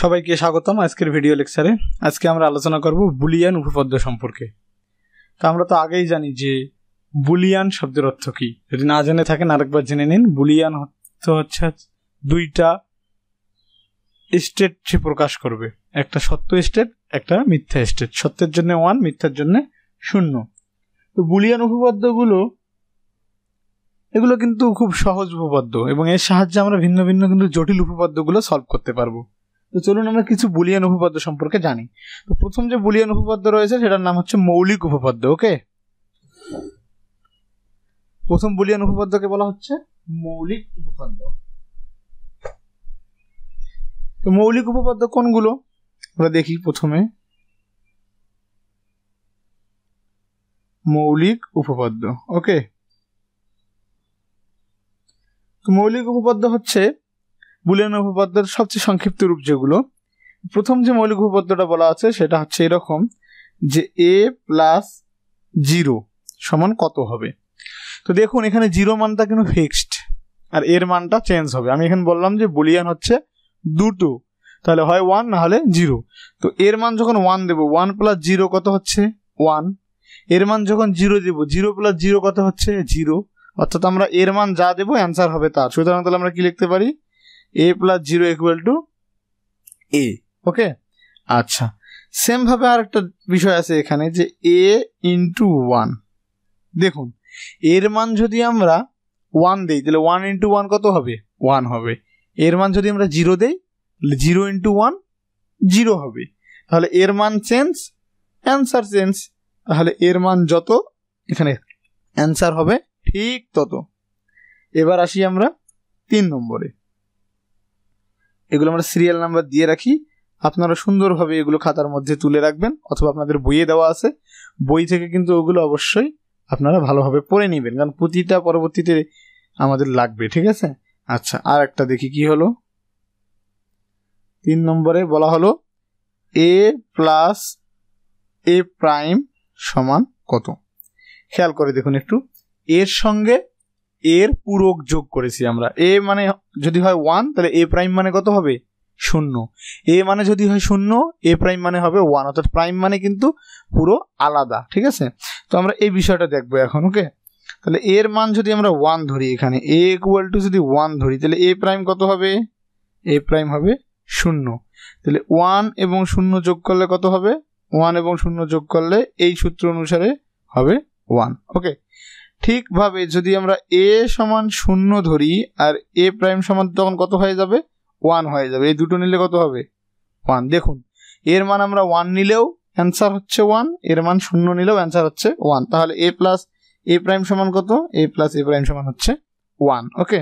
সবাইকে স্বাগতম আজকের ভিডিও লেকচারে আজকে আমরা আলোচনা করব বুলিয়ান উপপাদ্য সম্পর্কে তো আমরা তো আগেই জানি যে বুলিয়ান শব্দের অর্থ কী যদি না জেনে থাকেন আরেকবার জেনে নিন বুলিয়ান অর্থ হচ্ছে দুইটা স্টেট সে প্রকাশ করবে একটা সত্য স্টেট একটা মিথ্যা স্টেট সত্যের জন্য ওয়ান মিথ্যার জন্য শূন্য তো বুলিয়ান উপপাদ্যগুলো এগুলো কিন্তু খুব সহজ উপপাদ্য এবং এর সাহায্যে আমরা ভিন্ন ভিন্ন কিন্তু জটিল উপপাদ্যগুলো সলভ করতে পারবো তো চলুন আমরা কিছু বুলিয়ান উপপাদ্য সম্পর্কে জানি তো প্রথম যে বুলিয়ান উপপাদ্য রয়েছে সেটার নাম হচ্ছে মৌলিক উপপাদ্য ওকে প্রথম বুলিয়ান উপপাদ্যকে বলা হচ্ছে মৌলিক উপপাদ্য তো মৌলিক উপপাদ্য কোনগুলো আমরা দেখি প্রথমে মৌলিক উপপাদ্য ওকে মৌলিক উপপাদ্য হচ্ছে বুলিয়ান উপপাদ্যের সবচেয়ে সংক্ষিপ্ত রূপ যেগুলো প্রথম যে মৌলিক উপপাদ্যটা বলা আছে সেটা হচ্ছে এরকম যে এ প্লাস জিরো সমান কত হবে তো দেখুন এখানে জিরো মানটা কিন্তু ফিক্সড আর এর মানটা চেঞ্জ হবে আমি এখানে বললাম যে বুলিয়ান হচ্ছে দুটো তাহলে হয় ওয়ান না হলে জিরো তো এর মান যখন ওয়ান দেবো ওয়ান প্লাস জিরো কত হচ্ছে ওয়ান এর মান যখন জিরো দেব জিরো প্লাস জিরো কত হচ্ছে জিরো অর্থাৎ আমরা এর মান যা দেবো অ্যান্সার হবে তার সুতরাং তাহলে আমরা কি লিখতে পারি A plus zero equal to A okay আচ্ছা সেমভাবে আর একটা বিষয় আছে এখানে যে এ ইন্টু ওয়ান দেখুন এর মান যদি আমরা ওয়ান দিই তাহলে ওয়ান ইন্টু ওয়ান কত হবে ওয়ান হবে এর মান যদি আমরা জিরো দিই জিরো ইন্টু ওয়ান জিরো হবে তাহলে এর মান চেঞ্জ অ্যান্সার চেঞ্জ তাহলে এর মান যত এখানে অ্যান্সার হবে ঠিক তত এবার আসি আমরা তিন নম্বরে এগুলো আমরা সিরিয়াল নাম্বার দিয়ে রাখি আপনারা সুন্দরভাবে এগুলো খাতার মধ্যে তুলে রাখবেন অথবা আপনাদের বইয়ে দেওয়া আছে বই থেকে কিন্তু ওগুলো অবশ্যই আপনারা ভালোভাবে পড়ে নেবেন কারণ প্রতিটা পরবর্তীতে আমাদের লাগবে ঠিক আছে আচ্ছা আর একটা দেখি কি হলো তিন নম্বরে বলা হলো এ প্লাস এ প্রাইম সমান কত খেয়াল করে দেখুন একটু এর সঙ্গে এর পূরক যোগ করেছি আমরা এ মানে যদি হয় ওয়ান তাহলে এ প্রাইম মানে কত হবে শূন্য এ মানে যদি হয় শূন্য এ প্রাইম মানে হবে ওয়ান অর্থাৎ প্রাইম মানে কিন্তু পুরো আলাদা ঠিক আছে তো আমরা এই বিষয়টা দেখবো এখন ওকে তাহলে এর মান যদি আমরা ওয়ান ধরি এখানে এ ইকুয়াল টু যদি ওয়ান ধরি তাহলে এ প্রাইম কত হবে এ প্রাইম হবে শূন্য তাহলে ওয়ান এবং শূন্য যোগ করলে কত হবে ওয়ান এবং শূন্য যোগ করলে এই সূত্র অনুসারে হবে ওয়ান ওকে ঠিকভাবে যদি আমরা এ সমান শূন্য ধরি আর এ প্রাইম সমান তখন কত হয়ে যাবে ওয়ান হয়ে যাবে এই দুটো নিলে কত হবে ওয়ান দেখুন এর মান আমরা ওয়ান নিলেও অ্যান্সার হচ্ছে ওয়ান এর মান শূন্য নিলেও অ্যান্সার হচ্ছে ওয়ান তাহলে এ প্লাস এ প্রাইম সমান কত এ প্লাস এ প্রাইম সমান হচ্ছে ওয়ান ওকে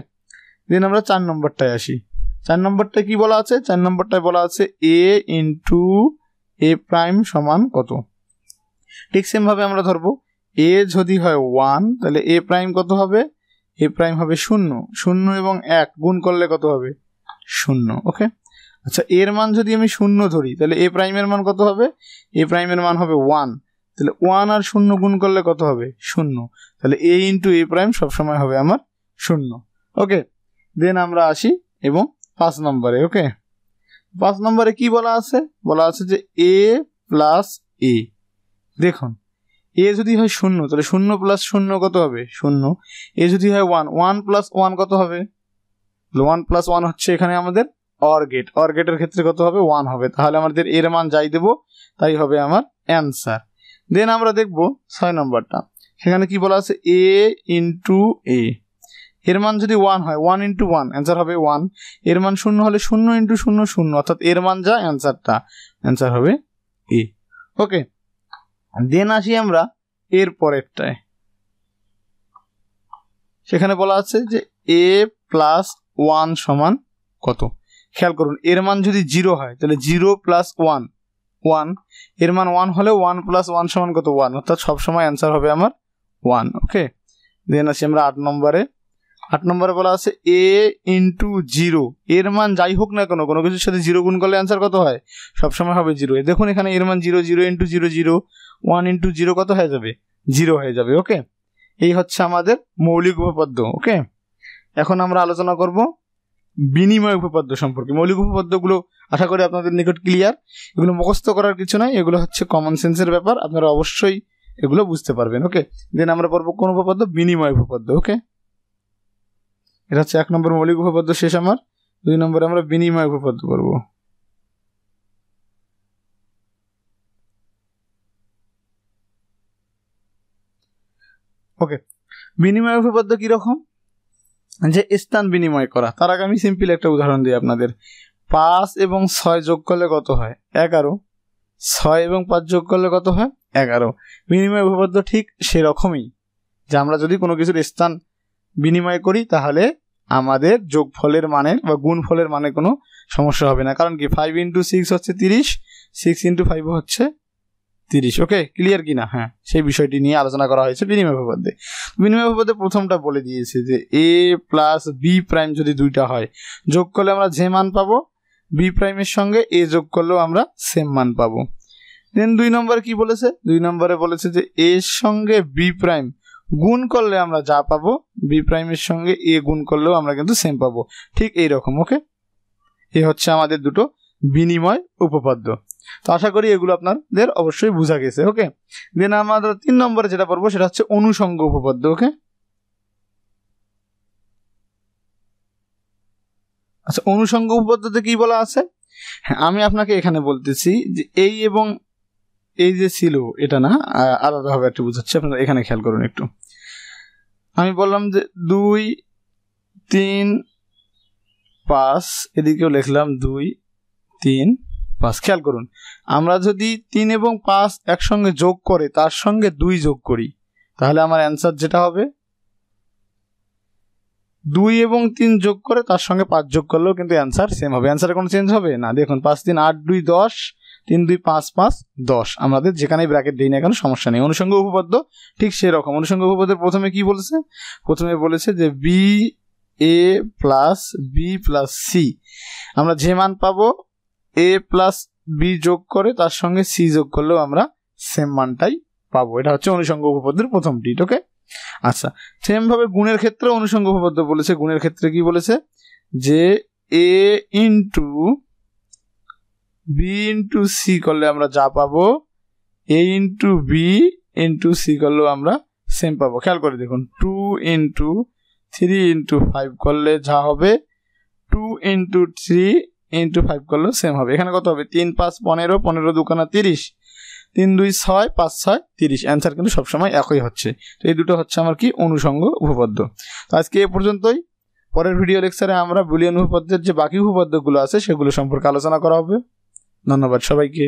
দেন আমরা চার নম্বরটায় আসি চার নম্বরটায় কি বলা আছে চার নম্বরটায় বলা আছে এ ইন্টু এ প্রাইম সমান কত ঠিক সেমভাবে আমরা ধরবো এ যদি হয় ওয়ান তাহলে এ প্রাইম কত হবে এ প্রাইম হবে শূন্য শূন্য এবং এক গুণ করলে কত হবে শূন্য ওকে আচ্ছা এর মান যদি আমি শূন্য ধরি তাহলে এ প্রাইমের মান কত হবে এ প্রাইমের মান হবে ওয়ান তাহলে ওয়ান আর শূন্য গুণ করলে কত হবে শূন্য তাহলে এ ইন্টু এ প্রাইম সবসময় হবে আমার শূন্য ওকে দেন আমরা আসি এবং পাঁচ নম্বরে ওকে পাঁচ নম্বরে কি বলা আছে বলা আছে যে এ প্লাস এ দেখুন এ যদি হয় শূন্য তাহলে শূন্য প্লাস শূন্য কত হবে শূন্য এ যদি হয় ওয়ান ওয়ান প্লাস ওয়ান কত হবে ওয়ান প্লাস ওয়ান হচ্ছে এখানে আমাদের অর গেট অর গেটের ক্ষেত্রে কত হবে ওয়ান হবে তাহলে আমাদের এর মান যাই দেব তাই হবে আমার অ্যান্সার দেন আমরা দেখব ছয় নম্বরটা সেখানে কি বলা আছে এ ইন্টু এ এর মান যদি ওয়ান হয় ওয়ান ইন্টু ওয়ান অ্যান্সার হবে ওয়ান এর মান শূন্য হলে শূন্য ইন্টু শূন্য শূন্য অর্থাৎ এর মান যা অ্যান্সারটা অ্যান্সার হবে এ ওকে দেন আসি আমরা এর পরেরটায় সেখানে বলা আছে যে এ প্লাস ওয়ান সমান কত খেয়াল করুন এর মান যদি জিরো হয় তাহলে জিরো প্লাস ওয়ান ওয়ান এর মান ওয়ান হলে ওয়ান প্লাস ওয়ান সমান কত ওয়ান অর্থাৎ সবসময় অ্যান্সার হবে আমার ওয়ান ওকে দেন আসি আমরা আট নম্বরে আট নম্বরে বলা আছে এ ইন্টু জিরো এর মান যাই হোক না কেন কোনো কিছুর সাথে জিরো গুণ করলে অ্যান্সার কত হয় সবসময় হবে জিরো দেখুন এখানে এর মান zero zero into zero zero one into zero কত হয়ে যাবে জিরো হয়ে যাবে ওকে এই হচ্ছে আমাদের মৌলিক উপপাদ্য ওকে এখন আমরা আলোচনা করব বিনিময় উপপাদ্য সম্পর্কে মৌলিক উপপাদ্যগুলো আশা করি আপনাদের নিকট ক্লিয়ার এগুলো মুখস্থ করার কিছু নয় এগুলো হচ্ছে কমন সেন্সের ব্যাপার আপনারা অবশ্যই এগুলো বুঝতে পারবেন ওকে দেন আমরা পড়বো কোন উপপাদ্য বিনিময় উপপাদ্য ওকে এটা হচ্ছে এক নম্বর মৌলিক উপপাদ্য শেষ আমার দুই নম্বরে আমরা বিনিময় উপপাদ্য করব ওকে বিনিময় উপপাদ্য কীরকম যে স্থান বিনিময় করা তার আগে আমি সিম্পল একটা উদাহরণ দিই আপনাদের পাঁচ এবং ছয় যোগ করলে কত হয় এগারো ছয় এবং পাঁচ যোগ করলে কত হয় এগারো বিনিময় উপপাদ্য ঠিক সেরকমই যে আমরা যদি কোনো কিছুর স্থান বিনিময় করি তাহলে আমাদের যোগফলের মানের বা গুণফলের মানে কোনো সমস্যা হবে না কারণ কি ফাইভ ইন্টু সিক্স হচ্ছে তিরিশ সিক্স ইন্টু ফাইভ হচ্ছে তিরিশ ওকে ক্লিয়ার কি না হ্যাঁ সেই বিষয়টি নিয়ে আলোচনা করা হয়েছে বিনিময় উপপাদ্যে বিনিময় উপপাদ্যে প্রথমটা বলে দিয়েছে যে এ প্লাস বি প্রাইম যদি দুইটা হয় যোগ করলে আমরা যে মান পাবো বি প্রাইমের সঙ্গে এ যোগ করলেও আমরা সেম মান পাবো দেন দুই নম্বর কি বলেছে দুই নম্বরে বলেছে যে এর সঙ্গে বি প্রাইম গুণ করলে আমরা যা পাবো বি প্রাইমের সঙ্গে এ গুণ করলেও আমরা কিন্তু সেম পাবো ঠিক এই রকম ওকে এ হচ্ছে আমাদের দুটো বিনিময় উপপাদ্য তো আশা করি এগুলো আপনাদের অবশ্যই বোঝা গেছে ওকে দেন আমাদের তিন নম্বরে যেটা পড়বো সেটা হচ্ছে অনুষঙ্গ উপপাদ্য ওকে আচ্ছা অনুষঙ্গ উপপাদ্যতে কি বলা আছে হ্যাঁ আমি আপনাকে এখানে বলতেছি যে এই এবং এই যে ছিল এটা না আলাদাভাবে একটু বুঝাচ্ছি আপনারা এখানে খেয়াল করুন একটু আমি বললাম যে দুই তিন পাঁচ এদিকেও লিখলাম দুই তিন পাঁচ খেয়াল করুন আমরা যদি তিন এবং পাঁচ একসঙ্গে যোগ করে তার সঙ্গে দুই যোগ করি তাহলে আমার অ্যান্সার যেটা হবে দুই এবং তিন যোগ করে তার সঙ্গে পাঁচ যোগ করলেও কিন্তু অ্যান্সার সেম হবে অ্যান্সারে কোনো চেঞ্জ হবে না দেখুন পাঁচ তিন আট দুই দশ তিন দুই পাঁচ পাঁচ দশ আমাদের যেখানেই ব্র্যাকেট দিই না কেন সমস্যা নেই অনুসঙ্গ উপপাদ্য ঠিক সেরকম অনুষঙ্গ উপপাদ্যের প্রথমে কি বলেছে প্রথমে বলেছে যে B A plus B plus C আমরা যে মান পাবো এ প্লাস বি যোগ করে তার সঙ্গে সি যোগ করলেও আমরা সেম মানটাই পাবো এটা হচ্ছে অনুষঙ্গ উপপাদ্যের প্রথমটি ওকে আচ্ছা সেমভাবে গুণের ক্ষেত্রে অনুষঙ্গ উপপাদ্য বলেছে গুণের ক্ষেত্রে কি বলেছে যে A into B into C করলে আমরা যা পাবো A into B into C করলেও আমরা সেম পাবো খেয়াল করে দেখুন two into three into five করলে যা হবে two into three into five করলেও সেম হবে এখানে কত হবে তিন পাঁচ পনেরো পনেরো দুখানা তিরিশ তিন দুই ছয় পাঁচ ছয় তিরিশ অ্যান্সার কিন্তু সবসময় একই হচ্ছে তো এই দুটো হচ্ছে আমার কি অনুষঙ্গ উপপাদ্য তো আজকে এ পর্যন্তই পরের ভিডিও লেকচারে আমরা বুলিয়ান উপপাদ্যের যে বাকি উপপাদ্যগুলো আছে সেগুলো সম্পর্কে আলোচনা করা হবে धन्यवाद সবাইকে